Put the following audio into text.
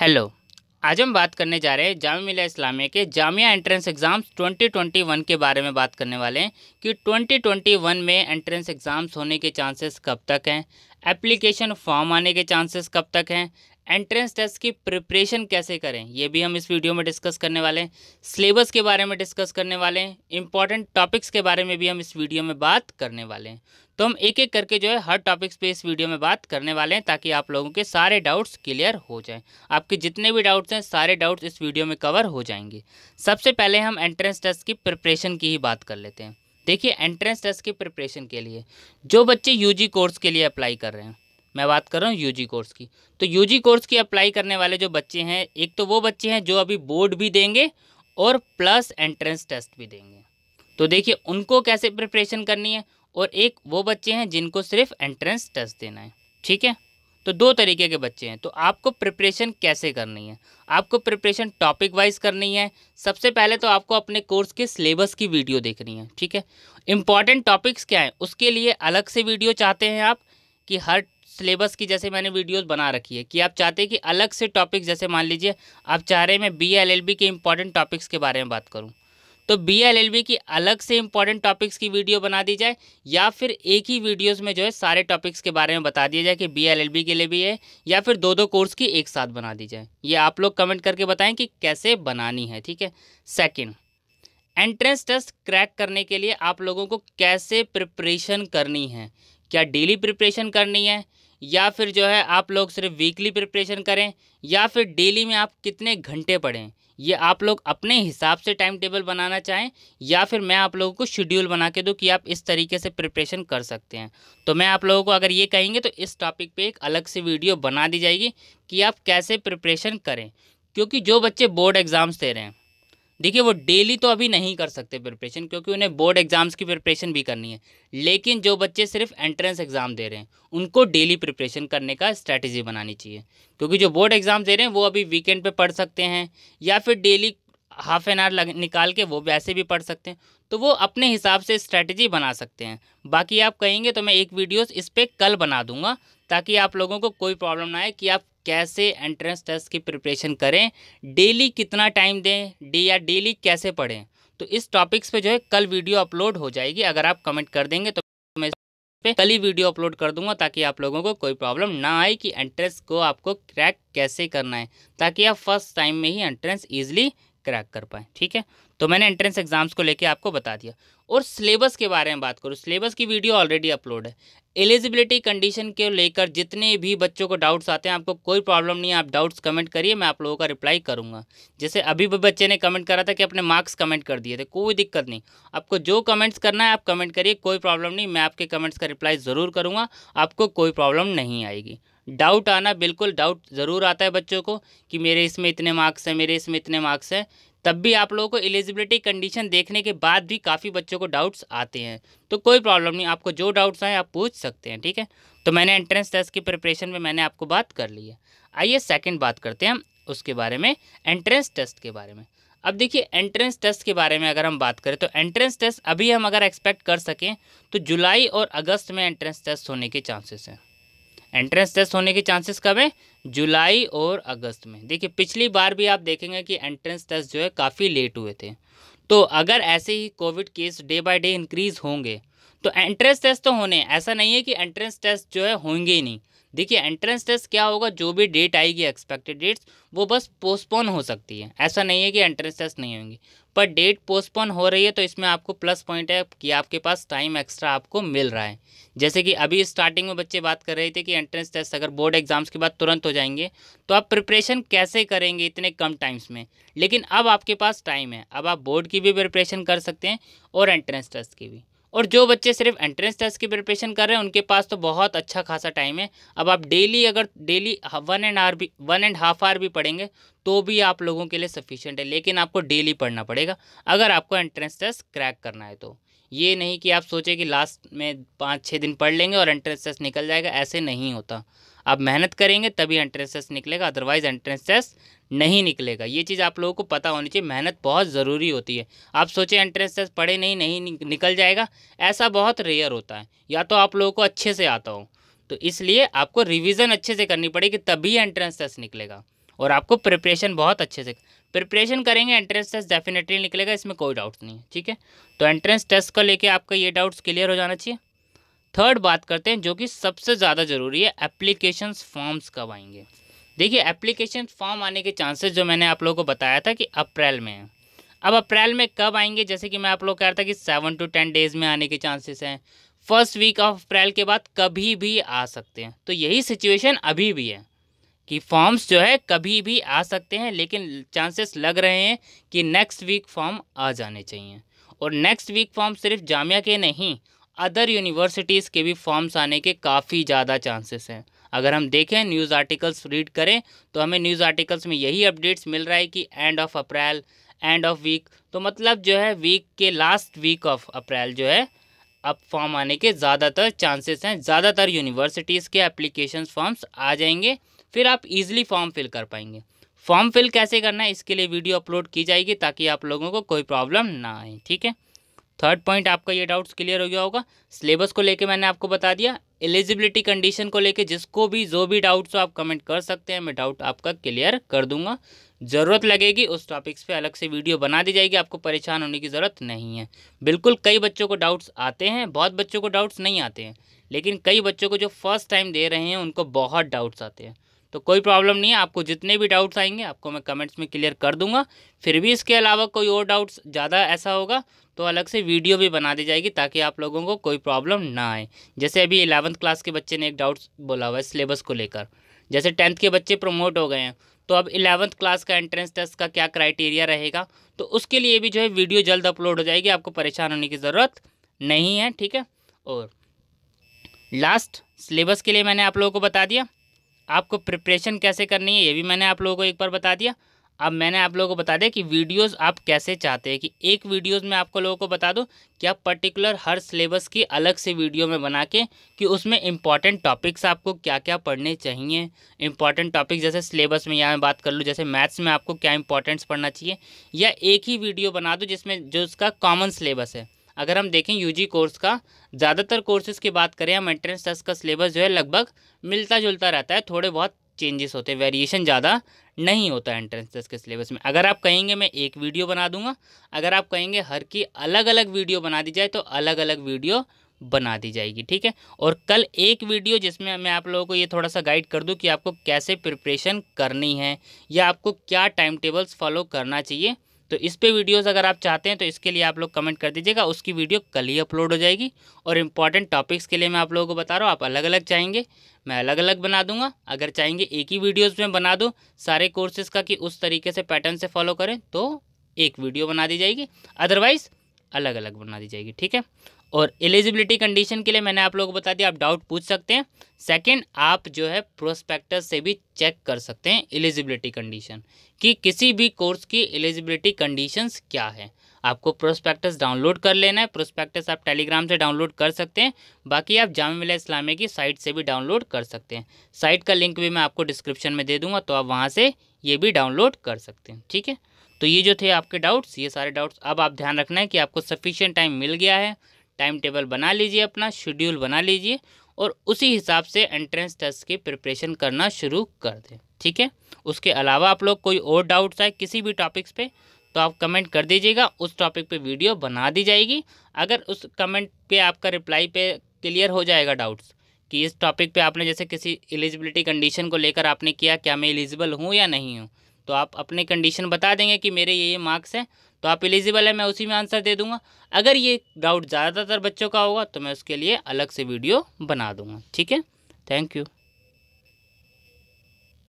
hello आज हम बात करने जा रहे हैं जाम मिला इस्लामिया के जामिया एंट्रेंस एग्ज़ाम्स 2021 के बारे में बात करने वाले हैं कि 2021 में एंट्रेंस एग्ज़ाम्स होने के चांसेस कब तक हैं एप्लीकेशन फॉर्म आने के चांसेस कब तक हैं एंट्रेंस टेस्ट की प्रिपरेशन कैसे करें ये भी हम इस वीडियो में डिस्कस करने वाले हैं सिलेबस के बारे में डिस्कस करने वाले हैं इंपॉर्टेंट टॉपिक्स के बारे में भी हम इस वीडियो में बात करने वाले हैं तो हम एक एक करके जो है हर टॉपिक्स पे इस वीडियो में बात करने वाले हैं ताकि आप लोगों के सारे डाउट्स क्लियर हो जाएँ आपके जितने भी डाउट्स हैं सारे डाउट्स इस वीडियो में कवर हो जाएंगे सबसे पहले हम एंट्रेंस टेस्ट की प्रिपरेशन की ही बात कर लेते हैं देखिए एंट्रेंस टेस्ट की प्रिपरेशन के लिए जो बच्चे यू कोर्स के लिए अप्लाई कर रहे हैं मैं बात कर रहा हूँ यूजी कोर्स की तो यूजी कोर्स की अप्लाई करने वाले जो बच्चे हैं एक तो वो बच्चे हैं जो अभी बोर्ड भी देंगे और प्लस एंट्रेंस टेस्ट भी देंगे तो देखिए उनको कैसे प्रिपरेशन करनी है और एक वो बच्चे हैं जिनको सिर्फ एंट्रेंस टेस्ट देना है ठीक है तो दो तरीके के बच्चे हैं तो आपको प्रिपरेशन कैसे करनी है आपको प्रिपरेशन टॉपिक वाइज करनी है सबसे पहले तो आपको अपने कोर्स के सिलेबस की वीडियो देखनी है ठीक है इंपॉर्टेंट टॉपिक्स क्या हैं उसके लिए अलग से वीडियो चाहते हैं आप कि हर सिलेबस की जैसे मैंने वीडियोस बना रखी है कि आप चाहते हैं कि अलग से टॉपिक जैसे मान लीजिए आप चाह रहे हैं मैं बी एल एल बी के इंपॉर्टेंट टॉपिक्स के बारे में बात करूँ तो बी एल एल बी की अलग से इंपॉर्टेंट टॉपिक्स की वीडियो बना दी जाए या फिर एक ही वीडियोस में जो है सारे टॉपिक्स के बारे में बता दिया जाए कि बी एल एल बी के लिए भी है या फिर दो दो कोर्स की एक साथ बना दी जाए ये आप लोग कमेंट करके बताएं कि कैसे बनानी है ठीक है सेकंड एंट्रेंस टेस्ट क्रैक करने के लिए आप लोगों को कैसे प्रिपरेशन करनी है क्या डेली प्रिपरेशन करनी है या फिर जो है आप लोग सिर्फ वीकली प्रिपरेशन करें या फिर डेली में आप कितने घंटे पढ़ें ये आप लोग अपने हिसाब से टाइम टेबल बनाना चाहें या फिर मैं आप लोगों को शेड्यूल बना के दूँ कि आप इस तरीके से प्रिपरेशन कर सकते हैं तो मैं आप लोगों को अगर ये कहेंगे तो इस टॉपिक पे एक अलग से वीडियो बना दी जाएगी कि आप कैसे प्रिपरेशन करें क्योंकि जो बच्चे बोर्ड एग्ज़ाम्स दे रहे हैं देखिए वो डेली तो अभी नहीं कर सकते प्रिपरेशन क्योंकि उन्हें बोर्ड एग्ज़ाम्स की प्रिपरेशन भी करनी है लेकिन जो बच्चे सिर्फ एंट्रेंस एग्ज़ाम दे रहे हैं उनको डेली प्रिपरेशन करने का स्ट्रैटेजी बनानी चाहिए क्योंकि जो बोर्ड एग्ज़ाम दे रहे हैं वो अभी वीकेंड पे पढ़ सकते हैं या फिर डेली हाफ एन आवर निकाल के वो वैसे भी पढ़ सकते हैं तो वो अपने हिसाब से स्ट्रैटेजी बना सकते हैं बाकी आप कहेंगे तो मैं एक वीडियो इस पर कल बना दूंगा ताकि आप लोगों को कोई प्रॉब्लम ना आए कि आप कैसे एंट्रेंस टेस्ट की प्रिपरेशन करें डेली कितना टाइम दें डी या डेली कैसे पढ़ें तो इस टॉपिक्स पे जो है कल वीडियो अपलोड हो जाएगी अगर आप कमेंट कर देंगे तो मैं पे कल ही वीडियो अपलोड कर दूंगा ताकि आप लोगों को कोई प्रॉब्लम ना आए कि एंट्रेंस को आपको क्रैक कैसे करना है ताकि आप फर्स्ट टाइम में ही एंट्रेंस ईजिली क्रैक कर पाएँ ठीक है तो मैंने एंट्रेंस एग्जाम्स को लेके आपको बता दिया और सिलेबस के बारे में बात करूँ सिलेबस की वीडियो ऑलरेडी अपलोड है एलिजिबिलिटी कंडीशन के लेकर जितने भी बच्चों को डाउट्स आते हैं आपको कोई प्रॉब्लम नहीं है आप डाउट्स कमेंट करिए मैं आप लोगों का रिप्लाई करूँगा जैसे अभी भी बच्चे ने कमेंट करा था कि अपने मार्क्स कमेंट कर दिए थे कोई दिक्कत नहीं आपको जो कमेंट्स करना है आप कमेंट करिए कोई प्रॉब्लम नहीं मैं आपके कमेंट्स का रिप्लाई ज़रूर करूँगा आपको कोई प्रॉब्लम नहीं आएगी डाउट आना बिल्कुल डाउट ज़रूर आता है बच्चों को कि मेरे इसमें इतने मार्क्स हैं मेरे इसमें इतने मार्क्स हैं तब भी आप लोगों को एलिजिबिलिटी कंडीशन देखने के बाद भी काफ़ी बच्चों को डाउट्स आते हैं तो कोई प्रॉब्लम नहीं आपको जो डाउट्स आए आप पूछ सकते हैं ठीक है तो मैंने एंट्रेंस टेस्ट की प्रिपरेशन में मैंने आपको बात कर ली है आइए सेकेंड बात करते हैं हम उसके बारे में एंट्रेंस टेस्ट के बारे में अब देखिए एंट्रेंस टेस्ट के बारे में अगर हम बात करें तो एंट्रेंस टेस्ट अभी हम अगर एक्सपेक्ट कर सकें तो जुलाई और अगस्त में एंट्रेंस टेस्ट होने के चांसेस हैं एंट्रेंस टेस्ट होने के चांसेस कब हैं जुलाई और अगस्त में देखिए पिछली बार भी आप देखेंगे कि एंट्रेंस टेस्ट जो है काफ़ी लेट हुए थे तो अगर ऐसे ही covid case day by day increase होंगे तो एंट्रेंस टेस्ट तो होने ऐसा नहीं है कि एंट्रेंस टेस्ट जो है होंगे ही नहीं देखिए एंट्रेंस टेस्ट क्या होगा जो भी डेट आएगी एक्सपेक्टेड डेट्स वो बस पोस्टपोन हो सकती है ऐसा नहीं है कि एंट्रेंस टेस्ट नहीं होंगे पर डेट पोस्टपोन हो रही है तो इसमें आपको प्लस पॉइंट है कि आपके पास टाइम एक्स्ट्रा आपको मिल रहा है जैसे कि अभी स्टार्टिंग में बच्चे बात कर रहे थे कि एंट्रेंस टेस्ट अगर बोर्ड एग्जाम्स के बाद तुरंत हो जाएंगे तो आप प्रिपरेशन कैसे करेंगे इतने कम टाइम्स में लेकिन अब आपके पास टाइम है अब आप बोर्ड की भी प्रिपरेशन कर सकते हैं और एंट्रेंस टेस्ट की भी और जो बच्चे सिर्फ एंट्रेंस टेस्ट की प्रिपरेशन कर रहे हैं उनके पास तो बहुत अच्छा खासा टाइम है अब आप डेली अगर डेली वन एंड आवर भी वन एंड हाफ आर भी पढ़ेंगे तो भी आप लोगों के लिए सफिशियंट है लेकिन आपको डेली पढ़ना पड़ेगा अगर आपको एंट्रेंस टेस्ट क्रैक करना है तो ये नहीं कि आप सोचें कि लास्ट में पाँच छः दिन पढ़ लेंगे और एंट्रेंस टेस्ट निकल जाएगा ऐसे नहीं होता आप मेहनत करेंगे तभी एंट्रेंस टेस्ट निकलेगा अदरवाइज एंट्रेंस टेस्ट नहीं निकलेगा ये चीज़ आप लोगों को पता होनी चाहिए मेहनत बहुत ज़रूरी होती है आप सोचें एंट्रेंस टेस्ट पढ़े नहीं नहीं निकल जाएगा ऐसा बहुत रेयर होता है या तो आप लोगों को अच्छे से आता हो तो इसलिए आपको रिविज़न अच्छे से करनी पड़ेगी तभी एंट्रेंस टेस्ट निकलेगा और आपको प्रिपरेशन बहुत अच्छे से प्रिपरेशन करेंगे एंट्रेंस टेस्ट डेफिनेटली निकलेगा इसमें कोई डाउट नहीं है ठीक है तो एंट्रेंस टेस्ट को लेके आपका ये डाउट्स क्लियर हो जाना चाहिए थर्ड बात करते हैं जो कि सबसे ज़्यादा ज़रूरी है एप्लीकेशन फॉर्म्स कब आएंगे देखिए एप्लीकेशन फॉर्म आने के चांसेस जो मैंने आप लोगों को बताया था कि अप्रैल में है अब अप्रैल में कब आएंगे जैसे कि मैं आप लोग कह रहा था कि सेवन टू टेन डेज में आने के चांसेस हैं फर्स्ट वीक ऑफ अप्रैल के बाद कभी भी आ सकते हैं तो यही सिचुएशन अभी भी है कि फॉर्म्स जो है कभी भी आ सकते हैं लेकिन चांसेस लग रहे हैं कि नेक्स्ट वीक फॉर्म आ जाने चाहिए और नेक्स्ट वीक फॉर्म सिर्फ जामिया के नहीं अदर यूनिवर्सिटीज़ के भी फॉर्म्स आने के काफ़ी ज़्यादा चांसेस हैं अगर हम देखें न्यूज़ आर्टिकल्स रीड करें तो हमें न्यूज़ आर्टिकल्स में यही अपडेट्स मिल रहा है कि end of April end of week तो मतलब जो है वीक के लास्ट वीक ऑफ अप्रैल जो है अब फॉर्म आने के ज़्यादातर चांसेस हैं ज़्यादातर यूनिवर्सिटीज़ के एप्लीकेशन फॉर्म्स आ जाएंगे फिर आप इजीली फॉर्म फिल कर पाएंगे फॉर्म फिल कैसे करना है इसके लिए वीडियो अपलोड की जाएगी ताकि आप लोगों को कोई प्रॉब्लम ना आए ठीक है थर्ड पॉइंट आपका ये डाउट्स क्लियर हो गया होगा सिलेबस को लेके मैंने आपको बता दिया एलिजिबिलिटी कंडीशन को लेके जिसको भी जो भी डाउट्स हो तो आप कमेंट कर सकते हैं मैं डाउट आपका क्लियर कर दूंगा ज़रूरत लगेगी उस टॉपिक्स पे अलग से वीडियो बना दी जाएगी आपको परेशान होने की ज़रूरत नहीं है बिल्कुल कई बच्चों को डाउट्स आते हैं बहुत बच्चों को डाउट्स नहीं आते हैं लेकिन कई बच्चों को जो फर्स्ट टाइम दे रहे हैं उनको बहुत डाउट्स आते हैं तो कोई प्रॉब्लम नहीं है आपको जितने भी डाउट्स आएंगे आपको मैं कमेंट्स में क्लियर कर दूंगा फिर भी इसके अलावा कोई और डाउट्स ज़्यादा ऐसा होगा तो अलग से वीडियो भी बना दी जाएगी ताकि आप लोगों को कोई प्रॉब्लम ना आए जैसे अभी इलेवंथ क्लास के बच्चे ने एक डाउट्स बोला हुआ है सिलेबस को लेकर जैसे टेंथ के बच्चे प्रमोट हो गए हैं तो अब इलेवंथ क्लास का एंट्रेंस टेस्ट का क्या क्राइटेरिया रहेगा तो उसके लिए भी जो है वीडियो जल्द अपलोड हो जाएगी आपको परेशान होने की ज़रूरत नहीं है ठीक है और लास्ट सिलेबस के लिए मैंने आप लोगों को बता दिया आपको प्रिपरेशन कैसे करनी है ये भी मैंने आप लोगों को एक बार बता दिया अब मैंने आप लोगों को बता दिया कि वीडियोस आप कैसे चाहते हैं कि एक वीडियोस में आपको लोगों को बता दूं कि आप पर्टिकुलर हर सिलेबस की अलग से वीडियो में बना के कि उसमें इंपॉर्टेंट टॉपिक्स आपको क्या क्या पढ़ने चाहिए इंपॉर्टेंट टॉपिक्स जैसे सिलेबस में यहाँ बात कर लूँ जैसे मैथ्स में आपको क्या इंपॉर्टेंट्स पढ़ना चाहिए या एक ही वीडियो बना दो जिसमें जो उसका कॉमन सिलेबस है अगर हम देखें यूजी कोर्स का ज़्यादातर कोर्सेज की बात करें हम एंट्रेंस टेस्ट का सिलेबस जो है लगभग मिलता जुलता रहता है थोड़े बहुत चेंजेस होते हैं वेरिएशन ज़्यादा नहीं होता है एंट्रेंस टेस्ट के सिलेबस में अगर आप कहेंगे मैं एक वीडियो बना दूंगा अगर आप कहेंगे हर की अलग अलग वीडियो बना दी जाए तो अलग अलग वीडियो बना दी जाएगी ठीक है और कल एक वीडियो जिसमें मैं आप लोगों को ये थोड़ा सा गाइड कर दूँ कि आपको कैसे प्रिपरेशन करनी है या आपको क्या टाइम टेबल्स फॉलो करना चाहिए तो इस पे वीडियोस अगर आप चाहते हैं तो इसके लिए आप लोग कमेंट कर दीजिएगा उसकी वीडियो कल ही अपलोड हो जाएगी और इंपॉर्टेंट टॉपिक्स के लिए मैं आप लोगों को बता रहा हूँ आप अलग अलग चाहेंगे मैं अलग अलग बना दूंगा अगर चाहेंगे एक ही वीडियोज़ में बना दूँ सारे कोर्सेज़ का कि उस तरीके से पैटर्न से फॉलो करें तो एक वीडियो बना दी जाएगी अदरवाइज़ अलग अलग बना दी जाएगी ठीक है और एलिजिबिलिटी कंडीशन के लिए मैंने आप लोगों को बता दिया आप डाउट पूछ सकते हैं सेकंड आप जो है प्रोस्पेक्टस से भी चेक कर सकते हैं एलिजिबिलिटी कंडीशन कि किसी भी कोर्स की एलिजिबिलिटी कंडीशंस क्या है आपको प्रोस्पेक्टस डाउनलोड कर लेना है प्रोस्पेक्टस आप टेलीग्राम से डाउनलोड कर सकते हैं बाकी आप जाम मिला इस्लामी की साइट से भी डाउनलोड कर सकते हैं साइट का लिंक भी मैं आपको डिस्क्रिप्शन में दे दूँगा तो आप वहाँ से ये भी डाउनलोड कर सकते हैं ठीक है तो ये जो थे आपके डाउट्स ये सारे डाउट्स अब आप ध्यान रखना है कि आपको सफिशियंट टाइम मिल गया है टाइम टेबल बना लीजिए अपना शेड्यूल बना लीजिए और उसी हिसाब से एंट्रेंस टेस्ट की प्रिपरेशन करना शुरू कर दें ठीक है उसके अलावा आप लोग कोई और डाउट्स आए किसी भी टॉपिक्स पे तो आप कमेंट कर दीजिएगा उस टॉपिक पे वीडियो बना दी जाएगी अगर उस कमेंट पे आपका रिप्लाई पे क्लियर हो जाएगा डाउट्स कि इस टॉपिक पे आपने जैसे किसी एलिजिबिलिटी कंडीशन को लेकर आपने किया क्या मैं एलिजिबल हूँ या नहीं हूँ तो आप अपने कंडीशन बता देंगे कि मेरे ये ये मार्क्स हैं तो आप एलिजिबल है मैं उसी में आंसर दे दूंगा अगर ये डाउट ज़्यादातर बच्चों का होगा तो मैं उसके लिए अलग से वीडियो बना दूंगा ठीक है थैंक यू